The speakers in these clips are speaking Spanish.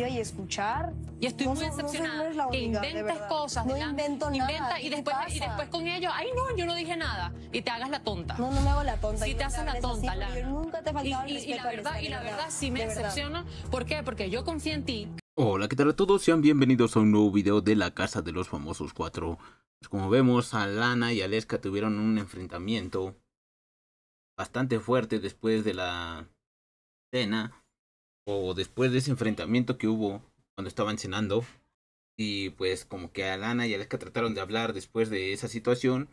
y escuchar. Y estoy muy decepcionada. que inventes cosas. No invento y después, y después con ello, ay no, yo no dije nada. Y te hagas la tonta. No, no me hago la tonta. Si te haces la tonta. la... nunca te y, la verdad, y la verdad sí me decepciona. ¿Por qué? Porque yo confío en ti. Hola, ¿qué tal a todos? Sean bienvenidos a un nuevo video de la Casa de los Famosos 4. Pues como vemos, Alana y Aleska tuvieron un enfrentamiento bastante fuerte después de la cena o después de ese enfrentamiento que hubo cuando estaban cenando, y pues como que a Lana y Aleska trataron de hablar después de esa situación,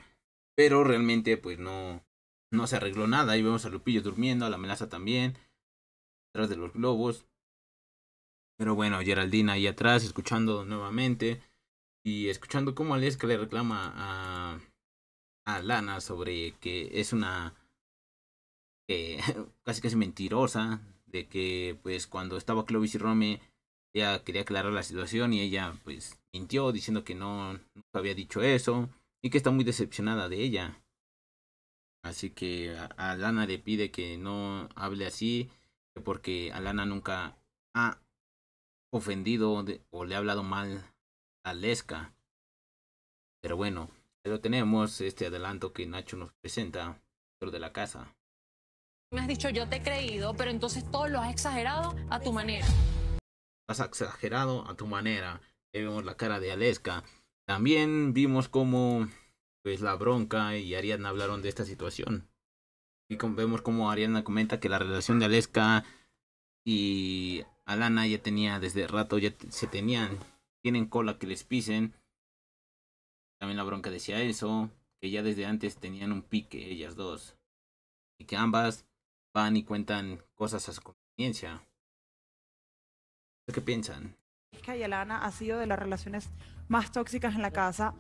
pero realmente pues no, no se arregló nada, y vemos a Lupillo durmiendo, a la amenaza también, detrás de los globos, pero bueno, Geraldina ahí atrás, escuchando nuevamente, y escuchando cómo Aleska le reclama a, a Lana sobre que es una... Que casi casi mentirosa, de que pues cuando estaba Clovis y Rome, ella quería aclarar la situación y ella pues mintió diciendo que no, había dicho eso y que está muy decepcionada de ella. Así que a, Lana le pide que no hable así porque Alana nunca ha ofendido o le ha hablado mal a Leska. Pero bueno, lo tenemos este adelanto que Nacho nos presenta dentro de la casa me has dicho yo te he creído, pero entonces todo lo has exagerado a tu manera. Has exagerado a tu manera. Ahí vemos la cara de Aleska. También vimos cómo pues la bronca y Ariadna hablaron de esta situación. Y vemos cómo Ariadna comenta que la relación de Aleska y Alana ya tenía desde rato, ya se tenían, tienen cola que les pisen. También la bronca decía eso, que ya desde antes tenían un pique ellas dos. Y que ambas van y cuentan cosas a su conveniencia. ¿Qué piensan? Que Yelana ha sido de las relaciones más tóxicas en la casa.